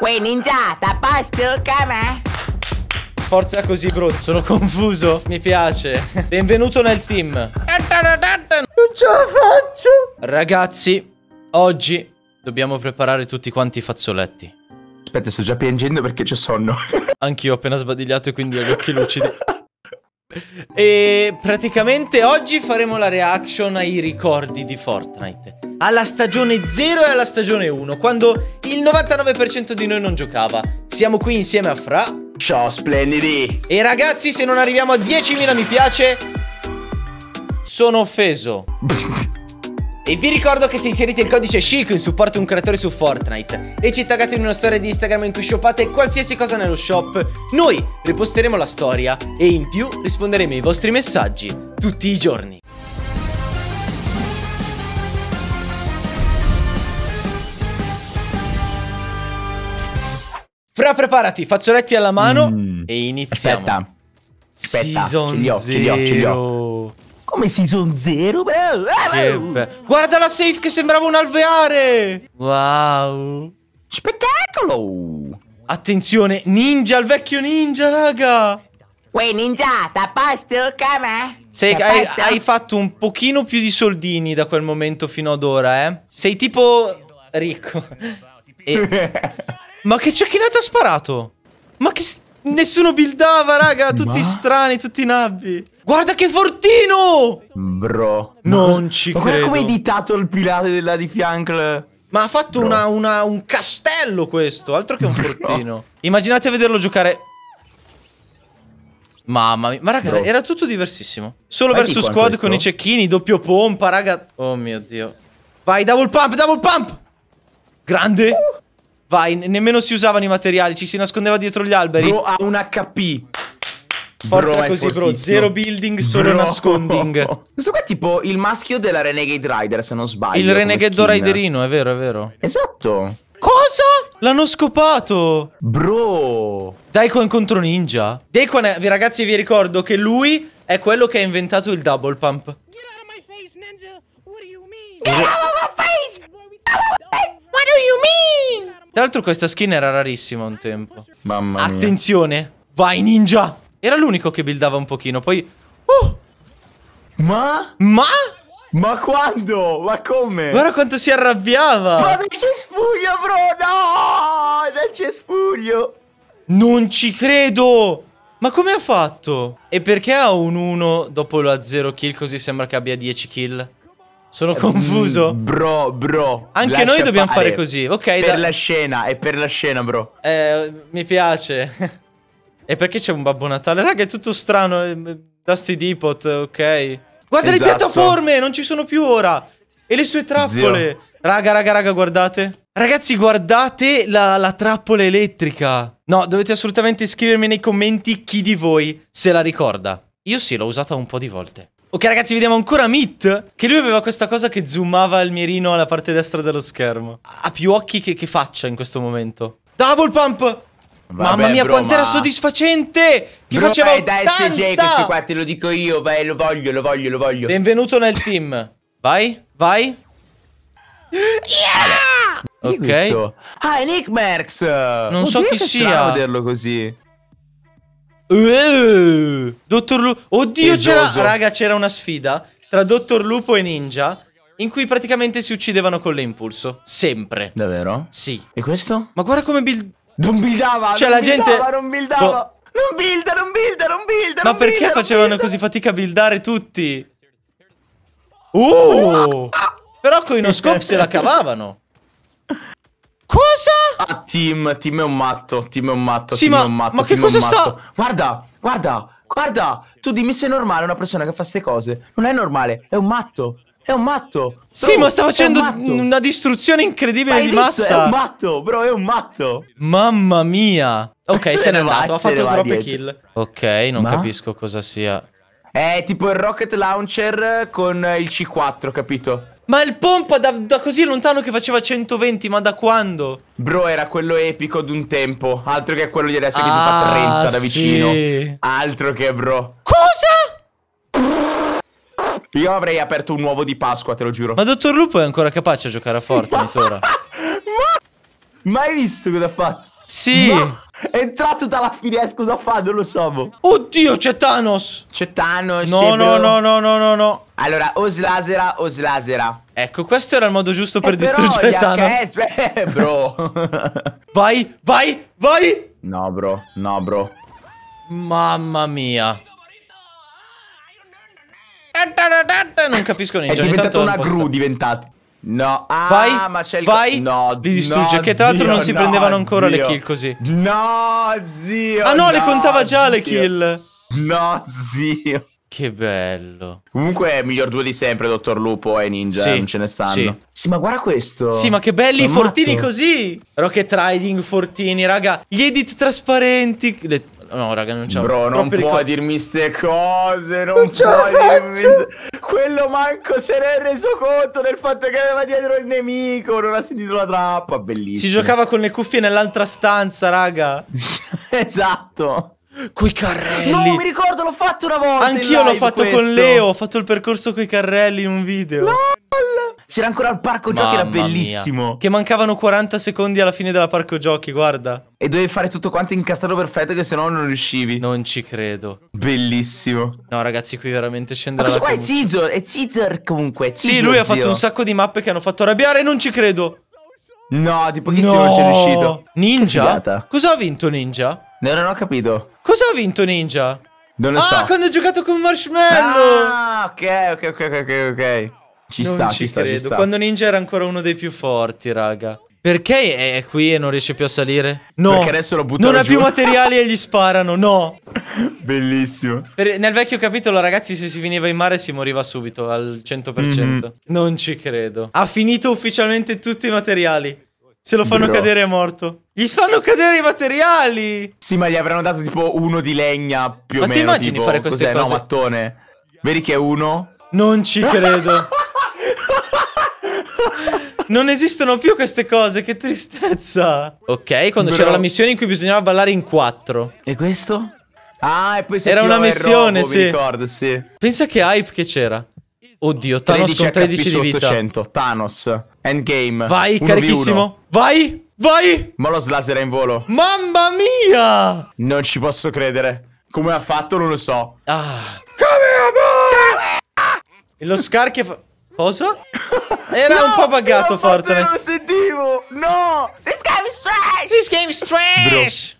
Uè ninja, sta a posto, come? Eh? Forza così bro, sono confuso, mi piace Benvenuto nel team Non ce la faccio Ragazzi, oggi dobbiamo preparare tutti quanti i fazzoletti Aspetta, sto già piangendo perché c'è sonno Anch'io ho appena sbadigliato e quindi ho gli occhi lucidi E praticamente oggi faremo la reaction ai ricordi di Fortnite alla stagione 0 e alla stagione 1, quando il 99% di noi non giocava. Siamo qui insieme a Fra. Ciao splendidi! E ragazzi, se non arriviamo a 10.000 mi piace, sono offeso. E vi ricordo che se inserite il codice SHIK in supporto a un creatore su Fortnite e ci taggate in una storia di Instagram in cui shoppate qualsiasi cosa nello shop, noi riposteremo la storia e in più risponderemo ai vostri messaggi tutti i giorni. Fra, preparati, fazzoletti alla mano mm. e iniziamo. Aspetta. Aspetta, season gli ho, gli ho, gli ho. Come season zero? 0? Eh, Guarda la safe che sembrava un alveare. Wow. Spettacolo. Attenzione, ninja, il vecchio ninja, raga. Uè, ninja, t'ha posto, come? Sei, hai, hai fatto un pochino più di soldini da quel momento fino ad ora, eh? Sei tipo ricco. E... Ma che cecchinata ha sparato? Ma che... Nessuno buildava, raga. Tutti Ma... strani, tutti nabbi. Guarda che fortino! Bro. Non Ma... ci Ma credo. Ma come è editato il pilate della di fianco? Ma ha fatto una, una, un castello questo, altro che un Bro. fortino. Immaginate a vederlo giocare... Mamma mia. Ma raga, Bro. era tutto diversissimo. Solo Vai verso squad con i cecchini, doppio pompa, raga. Oh mio Dio. Vai, double pump, double pump! Grande! Vai, nemmeno si usavano i materiali, ci si nascondeva dietro gli alberi. Bro ha un HP. Forza bro, così, bro. Zero building, solo bro. nasconding. Questo qua è tipo il maschio della Renegade Rider, se non sbaglio. Il Renegade Riderino, è vero, è vero. Esatto. Cosa? L'hanno scopato! Bro! Daiko Daikon contro Ninja. Daiko, è, ragazzi, vi ricordo che lui è quello che ha inventato il double pump. Get out of my face, Ninja! What do you mean? Get out of my face! do you mean? Tra l'altro questa skin era rarissima un tempo. Mamma mia. Attenzione. Vai ninja. Era l'unico che buildava un pochino. Poi... Oh! Ma? Ma? Ma quando? Ma come? Guarda quanto si arrabbiava! Ma nel cespuglio, bro! No! Nel cespuglio! Non ci credo! Ma come ha fatto? E perché ha un 1 dopo lo ha 0 kill così sembra che abbia 10 kill? Sono eh, confuso. Mm, bro, bro. Anche noi dobbiamo fare, fare così, ok? Per da... la scena, è per la scena, bro. Eh, mi piace. e perché c'è un Babbo Natale? Raga, è tutto strano. Eh, Dusty Depot, ok. Guarda esatto. le piattaforme, non ci sono più ora. E le sue trappole. Zio. Raga, raga, raga, guardate. Ragazzi, guardate la, la trappola elettrica. No, dovete assolutamente scrivermi nei commenti chi di voi se la ricorda. Io sì, l'ho usata un po' di volte. Ok ragazzi vediamo ancora Meet Che lui aveva questa cosa che zoomava il mirino alla parte destra dello schermo Ha più occhi che, che faccia in questo momento Double pump Vabbè, Mamma mia, quanto era soddisfacente! Che bro, faceva eh, dai, SJ questo qua, te lo dico io, vai, lo voglio, lo voglio, lo voglio. Benvenuto nel team. vai, vai. Yeah! Ok. Ah, è Nick Merx! Non Oddio so chi sia. Non vederlo così. Eh, dottor Lupo. Oddio, c'era. Raga, c'era una sfida tra Dottor Lupo e Ninja. In cui praticamente si uccidevano con l'impulso. Sempre. Davvero? Sì. E questo? Ma guarda come build. Non buildava! Cioè, non la gente. Non buildava! Boh. Non builda, non builda, non builda! Ma non perché builda, facevano così fatica a buildare tutti? Uh! uh! Però con i no scope se la cavavano. Cosa? Ah, team, Tim è un matto, Tim è un matto, sì, Tim ma, è un matto. Ma che cosa sta? Guarda, guarda, guarda, tu dimmi se è normale una persona che fa queste cose. Non è normale, è un matto. È un matto. Sì, ma sta facendo un una distruzione incredibile di massa. È un matto, bro, è un matto. Mamma mia. Ok, se, n'è andato, ha fatto troppe kill. Ok, non ma? capisco cosa sia. È tipo il rocket launcher con il C4, capito? Ma il pompa da, da, così lontano che faceva 120, ma da quando? Bro, era quello epico d'un tempo. Altro che quello di adesso ah, che ti fa 30 ah, da vicino. Sì. Altro che, bro. Cosa? Io avrei aperto un uovo di Pasqua, te lo giuro. Ma Dottor Lupo è ancora capace a giocare a Fortnite ora. ma... Mai visto cosa ha fatto? Sì. Ma... È entrato dalla finestra, eh, cosa fa? Non lo so. Boh. Oddio, c'è Thanos. C'è Thanos. No, no, no, no, no, no, no. Allora, o slasera o slasera. Ecco, questo era il modo giusto eh, per eh, distruggere però, Thanos. Beh, bro. vai, vai, vai. No, bro, no, bro. Mamma mia. Eh, non capisco niente. È diventata una gru, diventata. No, ah, vai, ma c'è il vai, no, li distrugge. No, che tra l'altro non si no, prendevano ancora zio. le kill così. No, zio. Ah no, no le contava già zio. le kill. No, zio. Che bello. Comunque miglior due di sempre, Dottor Lupo e Ninja, sì, non ce ne stanno. Sì. sì. ma guarda questo. Sì, ma che belli, fortini matto. così. Rocket Riding, fortini, raga. Gli edit trasparenti. Le No, raga, non c'è. Bro, non puoi ricordo. dirmi ste cose. Non, non puoi dirmi. Ste... Quello manco se ne è reso conto del fatto che aveva dietro il nemico. Non ha sentito la trappa. Bellissimo. Si giocava con le cuffie nell'altra stanza, raga. esatto. Coi carrelli. No, mi ricordo, l'ho fatto una volta. Anch'io l'ho fatto questo. con Leo. Ho fatto il percorso coi carrelli in un video. No. C'era ancora il parco giochi, era bellissimo. Mia. Che mancavano 40 secondi alla fine della parco giochi, guarda. E dovevi fare tutto quanto incastrato perfetto che se no non riuscivi. Non ci credo. Bellissimo. No ragazzi, qui veramente scenderà Ma questo qua è Zizor, è Zizor comunque. È Zizor, sì, lui zio. ha fatto un sacco di mappe che hanno fatto arrabbiare, non ci credo. No, di pochissimo no. ci è riuscito. Ninja? Cosa ha vinto Ninja? No, non ho capito. Cosa ha vinto Ninja? Non lo ah, so. Ah, quando ha giocato con Marshmallow. Ah, ok, ok, ok, ok, ok. Ci non sta, ci, sta, credo. ci sta. Quando Ninja era ancora uno dei più forti, raga. Perché è qui e non riesce più a salire? No. Perché adesso lo buttano Non ha più materiali e gli sparano, no. Bellissimo. Per, nel vecchio capitolo, ragazzi, se si veniva in mare si moriva subito al 100%. Mm -hmm. Non ci credo. Ha finito ufficialmente tutti i materiali. Se lo fanno Bro. cadere è morto. Gli fanno cadere i materiali! Sì, ma gli avranno dato tipo uno di legna più ma o meno. Ma ti immagini tipo, fare queste cose? No, mattone. Vedi che è uno? Non ci credo. non esistono più queste cose, che tristezza. Ok, quando c'era la missione in cui bisognava ballare in quattro. E questo? Ah, e poi se Era una missione, robo, sì. Mi ricordo, sì. Pensa che hype che c'era. Oddio, Thanos 13 con 13 HP di vita. 800, Thanos, endgame. Vai, 1v1. carichissimo. Vai, vai. Ma lo slasera in volo. Mamma mia! Non ci posso credere. Come ha fatto non lo so. Ah. Come on! Lo scar che fa... Cosa? Era no, un po' buggato Fortnite. Non lo sentivo! No! This game is trash! This game is trash!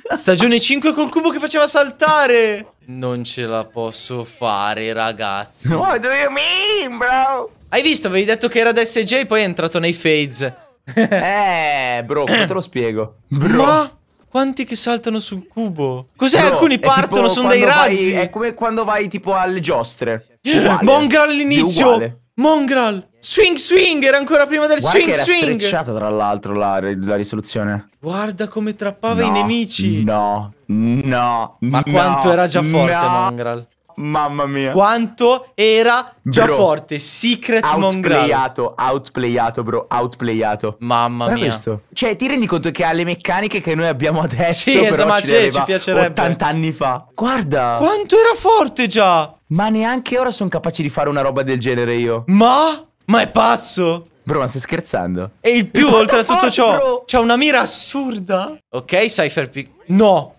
Bro. Stagione 5 col cubo che faceva saltare! Non ce la posso fare, ragazzi. What do you mean, bro? Hai visto? Avevi detto che era da SJ, poi è entrato nei fades. eh, bro, come te lo spiego? Bro. Ma... Quanti che saltano sul cubo? Cos'è? No, Alcuni partono, sono dei razzi. Vai, è come quando vai tipo alle giostre. Eh, uguale. Mongral all'inizio. Mongrel. Swing swing, era ancora prima del Guarda swing che era swing. Era tra l'altro la, la, risoluzione. Guarda come trappava no, i nemici. No, no. Ma no, quanto era già forte Mongrel. Mamma mia. Quanto era già bro, forte. Secret Mongrel. Outplayato, outplayato, bro. Outplayato. Mamma Guarda mia. Questo. Cioè, ti rendi conto che ha le meccaniche che noi abbiamo adesso? Sì, insomma, esatto, ci, ci piacerebbe. 80 anni fa. Guarda. Quanto era forte già. Ma neanche ora sono capace di fare una roba del genere io. Ma? Ma è pazzo? Bro, ma stai scherzando? E il più, oltre a tutto ciò, c'è una mira assurda. Ok, Cypher P. No.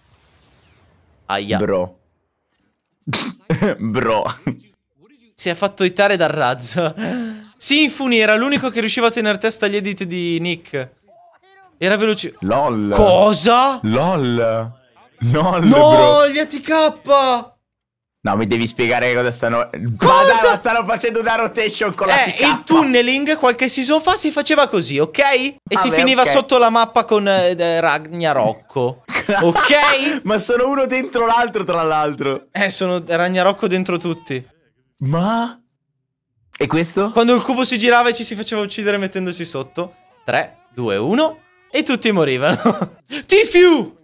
Aia. Bro. Bro. Si è fatto ittare dal razzo. Sinfuni era l'unico che riusciva a tenere testa agli edit di Nick. Era veloce. LOL. Cosa? LOL. LOL, no, bro. gli ATK! No, mi devi spiegare cosa stanno... Cosa? Madonna, stanno facendo una rotation con la eh, TK. il tunneling qualche season fa si faceva così, ok? E Vabbè, ah, si finiva okay. sotto la mappa con eh, Ragnarocco. ok? Ma sono uno dentro l'altro, tra l'altro. Eh, sono ragnarocco dentro tutti. Ma? E questo? Quando il cubo si girava e ci si faceva uccidere mettendosi sotto. 3, 2, 1. E tutti morivano. Tifiu!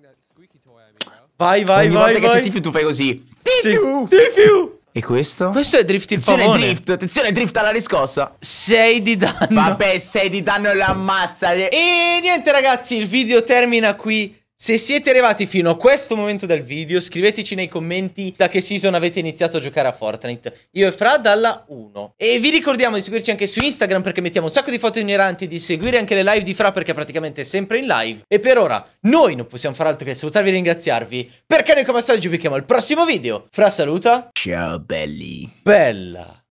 Vai, vai, Ogni vai, volta vai. che Tifiu tu fai così. Tifiu! Sì. Tifiu! E questo? Questo è Drift il attenzione favone. Drift, attenzione Drift alla riscossa. 6 di danno. Vabbè, 6 di danno e lo ammazza. E niente ragazzi, il video termina qui. Se siete arrivati fino a questo momento del video, scriveteci nei commenti da che season avete iniziato a giocare a Fortnite. Io e Fra dalla 1. E vi ricordiamo di seguirci anche su Instagram perché mettiamo un sacco di foto ignoranti, di seguire anche le live di Fra perché praticamente è sempre in live. E per ora noi non possiamo far altro che salutarvi e ringraziarvi perché noi come al solito ci becchiamo al prossimo video. Fra saluta. Ciao belli. Bella.